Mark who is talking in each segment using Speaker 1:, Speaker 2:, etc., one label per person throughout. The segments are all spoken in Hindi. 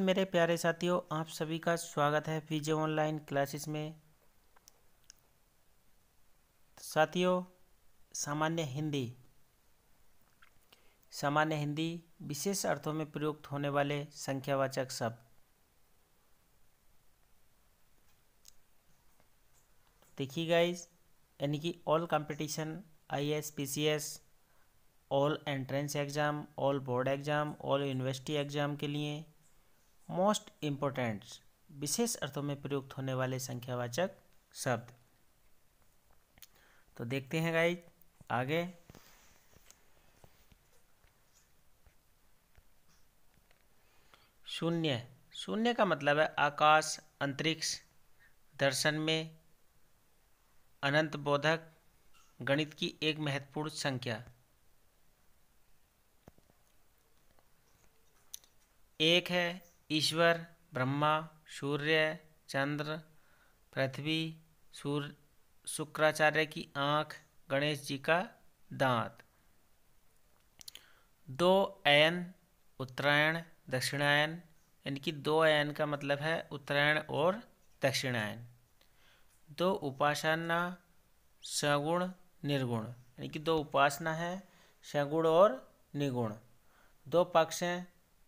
Speaker 1: दिन मेरे प्यारे साथियों आप सभी का स्वागत है फिजे ऑनलाइन क्लासेस में तो साथियों सामान्य हिंदी सामान्य हिंदी विशेष अर्थों में प्रयुक्त होने वाले संख्यावाचक शब्द देखिए गाइस यानी कि all competition I S P C S all entrance exam all board exam all university exam के लिए मोस्ट इम्पोर्टेंट विशेष अर्थों में प्रयुक्त होने वाले संख्यावाचक शब्द तो देखते हैं गाई आगे शून्य शून्य का मतलब है आकाश अंतरिक्ष दर्शन में अनंत बोधक गणित की एक महत्वपूर्ण संख्या एक है ईश्वर ब्रह्मा सूर्य चंद्र पृथ्वी सूर्य शुक्राचार्य की आँख गणेश जी का दांत दो अयन उत्तरायण दक्षिणायन इनकी दो अयन का मतलब है उत्तरायण और दक्षिणायन दो उपासना सगुण निर्गुण यानी कि दो उपासना है सगुण और निगुण दो पक्ष हैं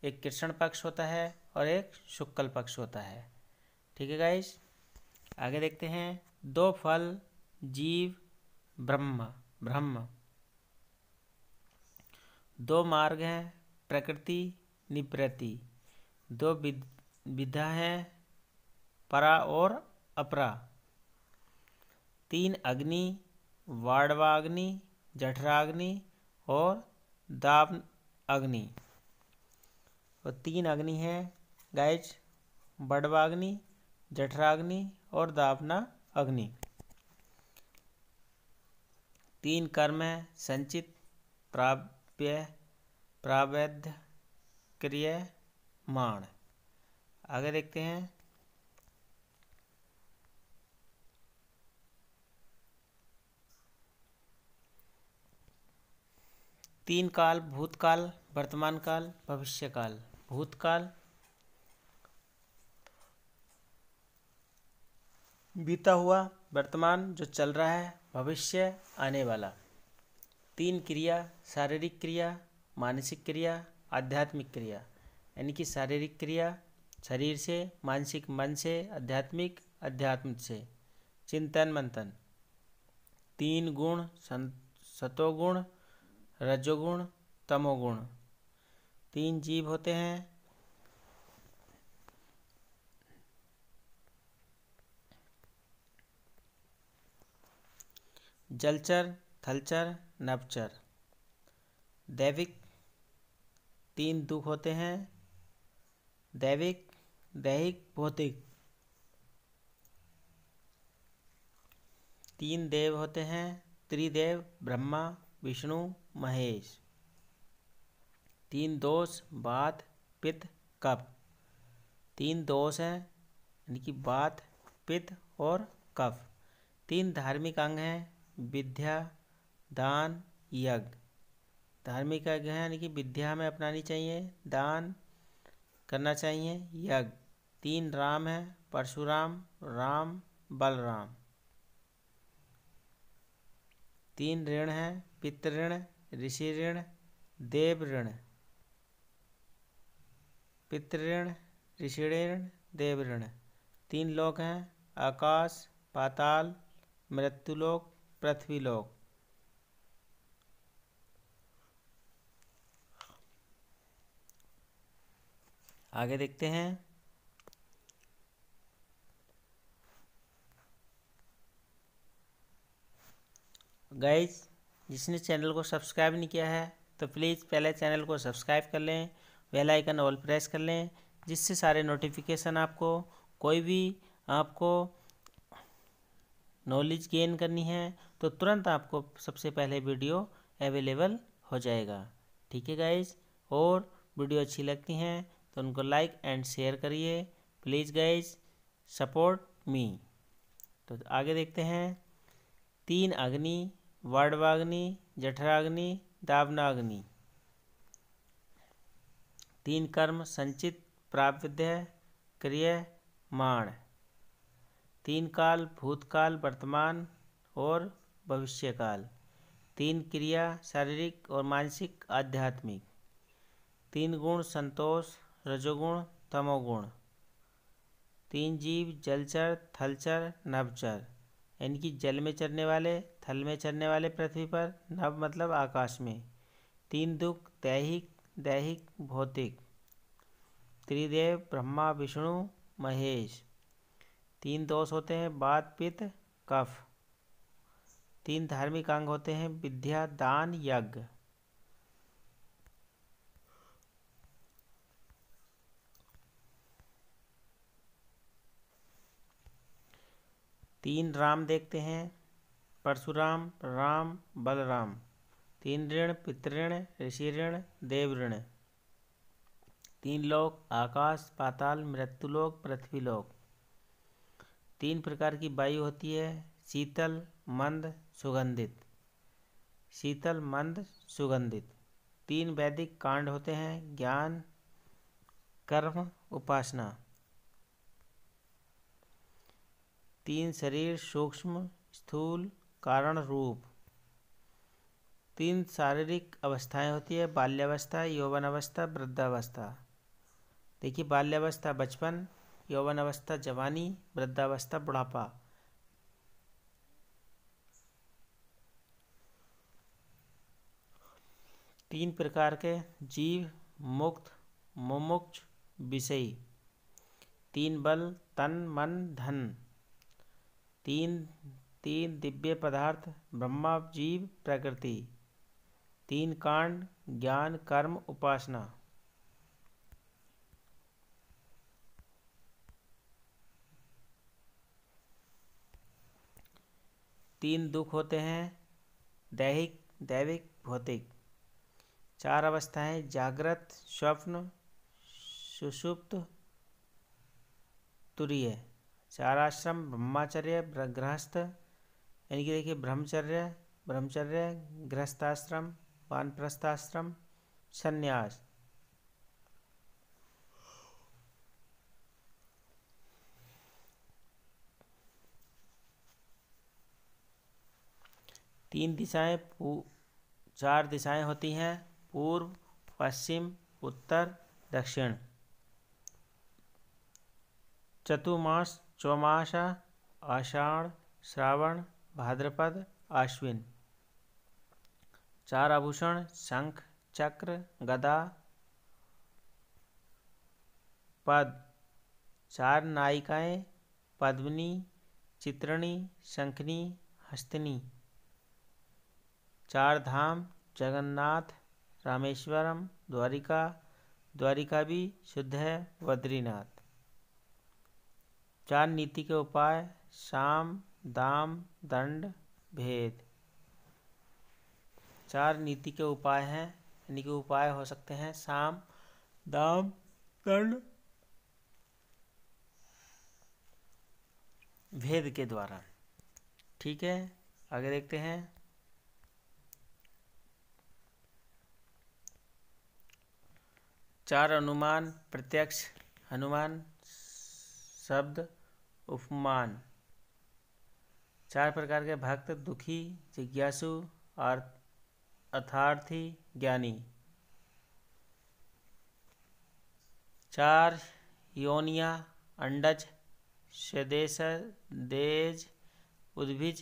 Speaker 1: एक कृष्ण पक्ष होता है और एक शुक्ल पक्ष होता है ठीक है गाइस आगे देखते हैं दो फल जीव ब्रह्म ब्रह्म दो मार्ग हैं प्रकृति निप्रति दो विधा हैं परा और अपरा तीन अग्नि वाड़वाग्नि जठराग्नि और दाव अग्नि और तो तीन अग्नि हैं गाइज बड़वाग्नि जठराग्नि और दापना अग्नि तीन कर्म है संचित प्राप्य प्रावैध क्रिय माण आगे देखते हैं तीन काल भूतकाल वर्तमान काल भविष्य काल भूतकाल बीता हुआ वर्तमान जो चल रहा है भविष्य आने वाला तीन क्रिया शारीरिक क्रिया मानसिक क्रिया आध्यात्मिक क्रिया यानी कि शारीरिक क्रिया शरीर से मानसिक मन से आध्यात्मिक अध्यात्म से चिंतन मंथन तीन गुण सतोगुण रजोगुण तमोगुण तीन जीव होते हैं जलचर थलचर नवचर दैविक तीन दुख होते हैं दैविक दैहिक भौतिक तीन देव होते हैं त्रिदेव ब्रह्मा विष्णु महेश तीन दोष बात पित्त कफ तीन दोष हैं यानी कि बात पित्त और कफ तीन धार्मिक अंग हैं विद्या दान यज्ञ धार्मिक यज्ञ हैं यानी कि विद्या हमें अपनानी चाहिए दान करना चाहिए यज्ञ तीन राम है परशुराम राम बलराम तीन ऋण हैं पितृण ऋषि ऋण देव ऋण पितृण ऋषि ऋण देव ऋण तीन लोक हैं आकाश पाताल मृत्युलोक पृथ्वीलोक आगे देखते हैं गाइज जिसने चैनल को सब्सक्राइब नहीं किया है तो प्लीज़ पहले चैनल को सब्सक्राइब कर लें बेल आइकन ऑल प्रेस कर लें जिससे सारे नोटिफिकेशन आपको कोई भी आपको नॉलेज गेन करनी है तो तुरंत आपको सबसे पहले वीडियो अवेलेबल हो जाएगा ठीक है गाइज और वीडियो अच्छी लगती हैं तो उनको लाइक एंड शेयर करिए प्लीज़ गाइज सपोर्ट मी तो आगे देखते हैं तीन अग्नि वर्डवाग्नि जठराग्नि दावनाग्नि तीन कर्म संचित प्राप्य माण तीन काल भूतकाल वर्तमान और भविष्यकाल तीन क्रिया शारीरिक और मानसिक आध्यात्मिक तीन गुण संतोष रजोगुण तमोगुण तीन जीव जलचर थलचर नवचर यानी कि जल में चरने वाले थल में चरने वाले पृथ्वी पर नव मतलब आकाश में तीन दुख दैहिक दैहिक भौतिक त्रिदेव ब्रह्मा विष्णु महेश तीन दोष होते हैं बात पित्त कफ तीन धार्मिक अंग होते हैं विद्या दान यज्ञ तीन राम देखते हैं परशुराम राम बलराम तीन ऋण पितृण ऋषि ऋण देव ऋण तीन लोक आकाश पाताल मृत्युलोक पृथ्वीलोक तीन प्रकार की वायु होती है शीतल मंद सुगंधित शीतल मंद सुगंधित तीन वैदिक कांड होते हैं ज्ञान कर्म उपासना तीन शरीर सूक्ष्म स्थूल कारण रूप तीन शारीरिक अवस्थाएं होती है बाल्यावस्था यौवन अवस्था वृद्धावस्था देखिए बाल्यावस्था बचपन यौवन अवस्था जवानी वृद्धावस्था बुढ़ापा तीन प्रकार के जीव मुक्त मुमुक्ष विषयी तीन बल तन मन धन तीन तीन दिव्य पदार्थ ब्रह्मा जीव प्रकृति तीन कांड ज्ञान कर्म उपासना तीन दुख होते हैं दैहिक दैविक भौतिक चार अवस्थाएं जागृत स्वप्न सुषुप्त तुरीय चार आश्रम ब्रह्माचर्य गृहस्थ यानी कि देखिए ब्रह्मचर्य ब्रह्मचर्य गृहस्थाश्रम वानप्रस्थाश्रम संन्यास तीन दिशाएं चार दिशाएं होती हैं पूर्व पश्चिम उत्तर दक्षिण चतुर्मास चौमासा आषाढ़ श्रावण भाद्रपद आश्विन चार आभूषण शंख चक्र गदा पद चार नायिकाएं पद्मनी चित्रणी शंखनी हस्तनी चार धाम जगन्नाथ रामेश्वरम द्वारिका द्वारिका भी शुद्ध है बद्रीनाथ चार नीति के उपाय शाम दाम दंड भेद चार नीति के उपाय हैं यानी कि उपाय हो सकते हैं साम दाम दंड भेद के द्वारा ठीक है आगे देखते हैं चार अनुमान प्रत्यक्ष हनुमान शब्द उपमान चार प्रकार के भक्त दुखी जिज्ञासु और अथार्थी ज्ञानी चार योनिया अंडज स्वदेश देज उद्भिज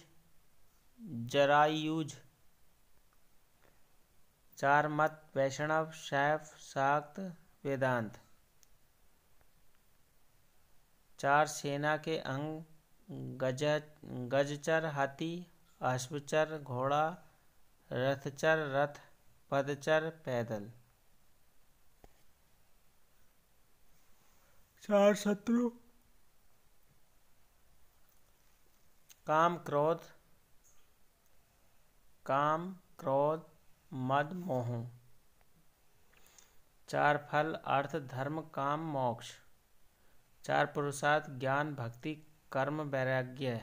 Speaker 1: जरायुज चार मत वैष्णव शैफ शाक्त वेदांत चार सेना के अंग गज गजचर हाथी अश्वचर घोड़ा रथचर रथ पदचर पैदल चार शत्रु काम क्रोध काम क्रोध मद मोह चार फल अर्थ धर्म काम मोक्ष चार पुरुषार्थ ज्ञान भक्ति कर्म वैराग्य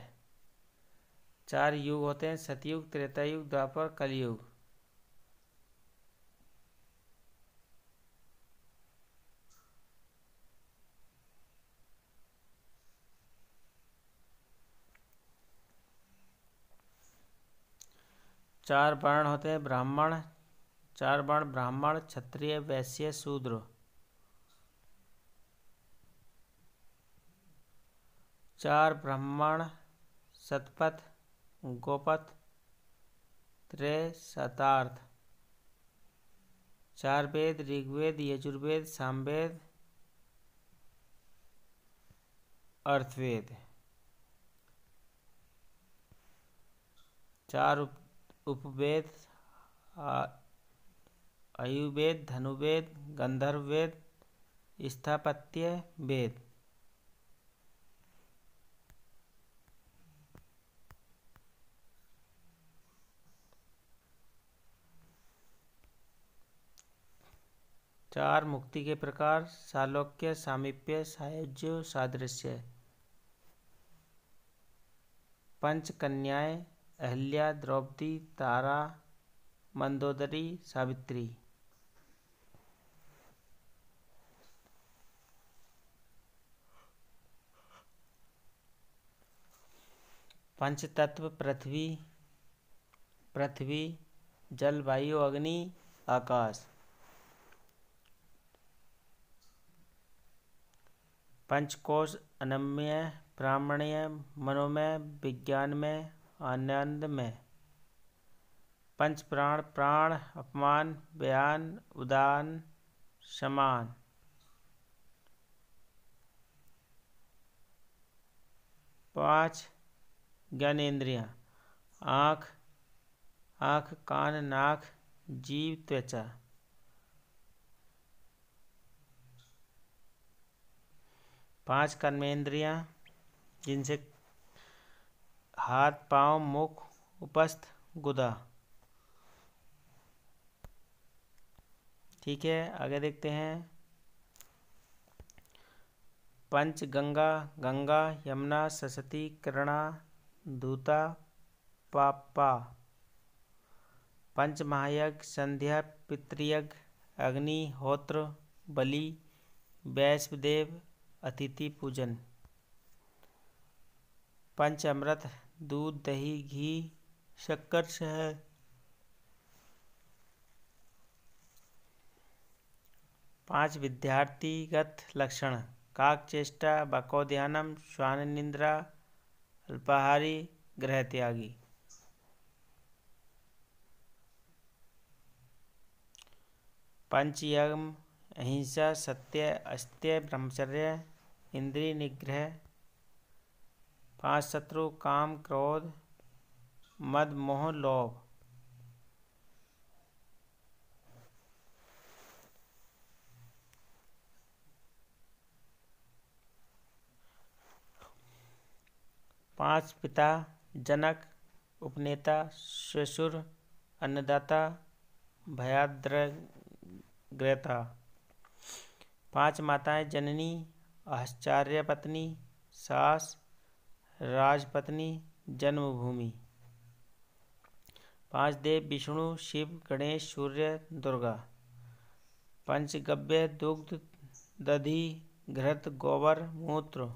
Speaker 1: चार युग होते हैं सतयुग त्रेतायुग द्वापर कलयुग चार वर्ण होते हैं ब्राह्मण चार वर्ण ब्राह्मण क्षत्रिय वैश्य शूद्र चार ब्राह्मण सतपथ गोपथ त्रय शतार्थ चार वेद ऋग्वेद यजुर्वेद सामवेद अर्थवेद चार उपवेद आयुर्वेद धनुवेद गंधर्ववेद स्थापत्य वेद चार मुक्ति के प्रकार सालोक्य सामीप्य सायुज्य सादृश्य पंच कन्याएं अहल्या द्रौपदी तारा मंदोदरी सावित्री पंच तत्व पृथ्वी पृथ्वी जलवायु अग्नि आकाश पंचकोश अनम्य ब्राह्मण्य मनोमय विज्ञानमय आनंदमय पंच प्राण प्राण अपमान बयान उदान समान पांच ज्ञानेन्द्रियाँ आँख आँख कान नाक जीव त्वचा पांच कर्मेंद्रियां जिनसे हाथ पांव मुख उपस्थ गुदा ठीक है आगे देखते हैं पंच गंगा गंगा यमुना सरस्वती कृणा दूता पापा पंच महायज्ञ संध्या पितृयज्ञ अग्निहोत्र बलि वैश्वदेव अतिथि पूजन अमृत दूध दही घी शक्कर शहद पांच विद्यार्थीगत लक्षण चेष्टा बकोध्यानम श्वान निंद्रा अल्पाहारी ग्रह त्यागी पंचयम अहिंसा सत्य अस्त्य ब्रह्मचर्य इंद्रिय निग्रह पांच शत्रु काम क्रोध मद मोह लोभ पांच पिता जनक उपनेता श्वशुर अन्नदाता भयाद्रग्रता पांच माताएं जननी आश्चर्य पत्नी सास राजपत्नी जन्मभूमि पांच देव विष्णु शिव गणेश सूर्य दुर्गा पंचगव्य दुग्ध दधि घृत गोबर मूत्र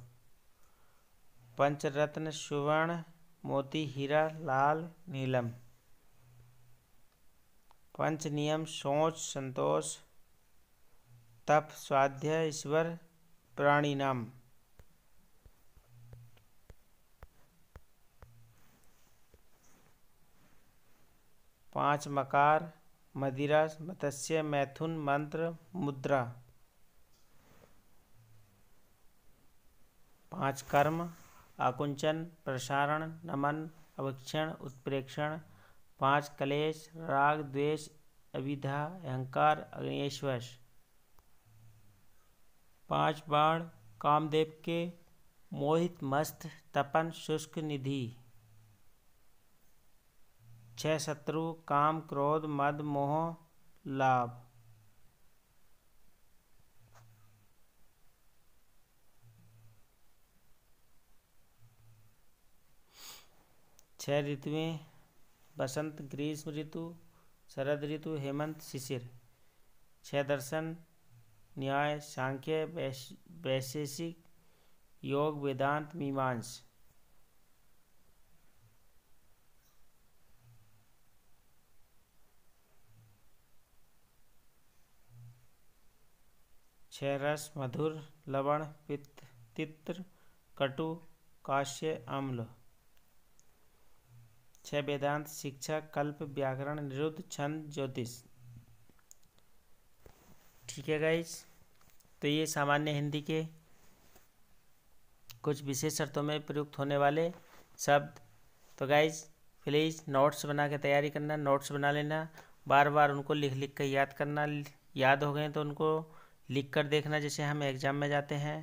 Speaker 1: पंचरत्न सुवर्ण मोती हीरा लाल नीलम पंच नियम सोच संतोष तप स्वाध्याय ईश्वर नाम पांच मकार मदिरा मत्स्य मैथुन मंत्र मुद्रा पांच कर्म आकुंचन प्रसारण नमन अवक्षण उत्प्रेक्षण पांच कलेश राग द्वेष अविधा अहंकार अग्नेश्वश पांच बाण कामदेव के मोहित मस्त तपन शुष्क निधि छह शत्रु काम क्रोध मद मोह लाभ छह ऋतुएं बसंत ग्रीष्म ऋतु शरद ऋतु हेमंत शिशिर छह दर्शन न्याय सांख्य वैशेषिक योग वेदांत मीमांस रस मधुर लवण पित्त तित्र कटु काश्य अम्ल छह वेदांत शिक्षा कल्प व्याकरण निरुद्ध छंद ज्योतिष ठीक है गाइज तो ये सामान्य हिंदी के कुछ विशेष शर्तों में प्रयुक्त होने वाले शब्द तो गाइज प्लीज़ नोट्स बना के तैयारी करना नोट्स बना लेना बार बार उनको लिख लिख कर याद करना याद हो गए तो उनको लिख कर देखना जैसे हम एग्ज़ाम में जाते हैं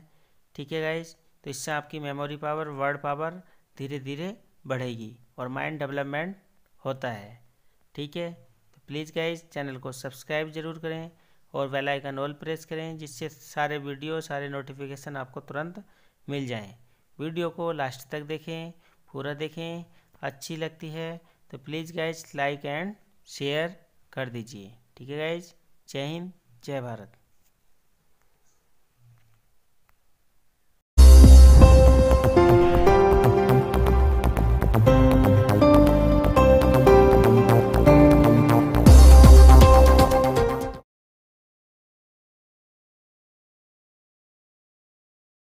Speaker 1: ठीक है गाइज तो इससे आपकी मेमोरी पावर वर्ड पावर धीरे धीरे बढ़ेगी और माइंड डेवलपमेंट होता है ठीक है तो प्लीज़ गाइज चैनल को सब्सक्राइब ज़रूर करें और बेल आइकन ऑल प्रेस करें जिससे सारे वीडियो सारे नोटिफिकेशन आपको तुरंत मिल जाएं वीडियो को लास्ट तक देखें पूरा देखें अच्छी लगती है तो please guys like and share कर दीजिए ठीक है गाइज जय हिंद जय भारत